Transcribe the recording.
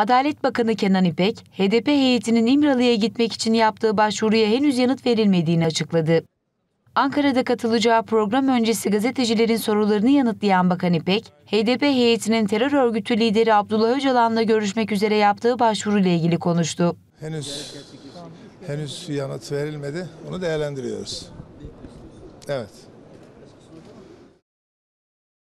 Adalet Bakanı Kenan İpek, HDP heyetinin İmralı'ya gitmek için yaptığı başvuruya henüz yanıt verilmediğini açıkladı. Ankara'da katılacağı program öncesi gazetecilerin sorularını yanıtlayan Bakan İpek, HDP heyetinin terör örgütü lideri Abdullah Öcalan'la görüşmek üzere yaptığı başvuruyla ilgili konuştu. Henüz henüz yanıt verilmedi. Onu değerlendiriyoruz. Evet.